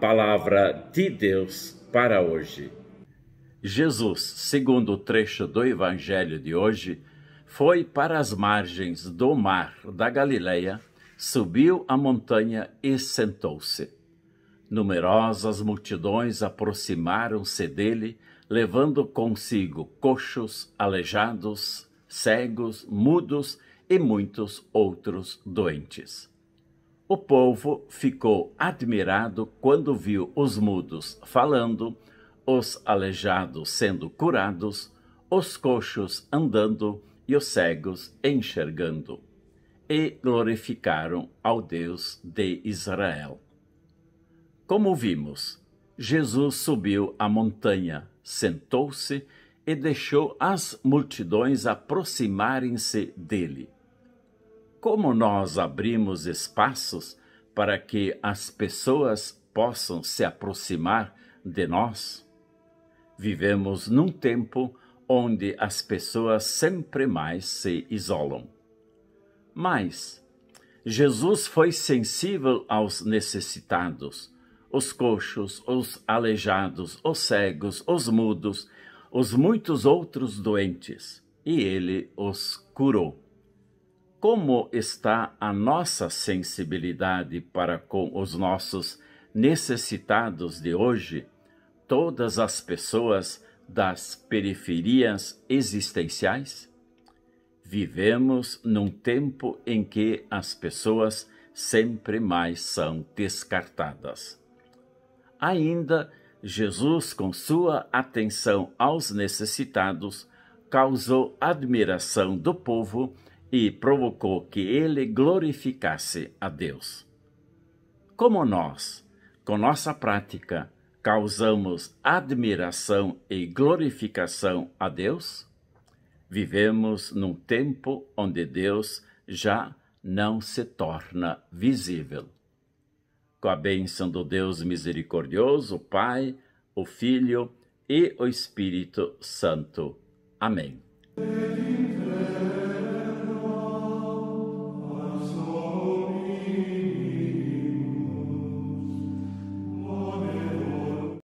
palavra de Deus para hoje. Jesus, segundo o trecho do evangelho de hoje, foi para as margens do mar da Galileia, subiu a montanha e sentou-se. Numerosas multidões aproximaram-se dele, levando consigo coxos, aleijados, cegos, mudos e muitos outros doentes. O povo ficou admirado quando viu os mudos falando, os aleijados sendo curados, os coxos andando e os cegos enxergando. E glorificaram ao Deus de Israel. Como vimos, Jesus subiu a montanha, sentou-se e deixou as multidões aproximarem-se dele como nós abrimos espaços para que as pessoas possam se aproximar de nós? Vivemos num tempo onde as pessoas sempre mais se isolam. Mas Jesus foi sensível aos necessitados, os coxos, os aleijados, os cegos, os mudos, os muitos outros doentes, e ele os curou como está a nossa sensibilidade para com os nossos necessitados de hoje, todas as pessoas das periferias existenciais? Vivemos num tempo em que as pessoas sempre mais são descartadas. Ainda, Jesus, com sua atenção aos necessitados, causou admiração do povo e provocou que ele glorificasse a Deus. Como nós, com nossa prática, causamos admiração e glorificação a Deus? Vivemos num tempo onde Deus já não se torna visível. Com a bênção do Deus misericordioso, o Pai, o Filho e o Espírito Santo. Amém.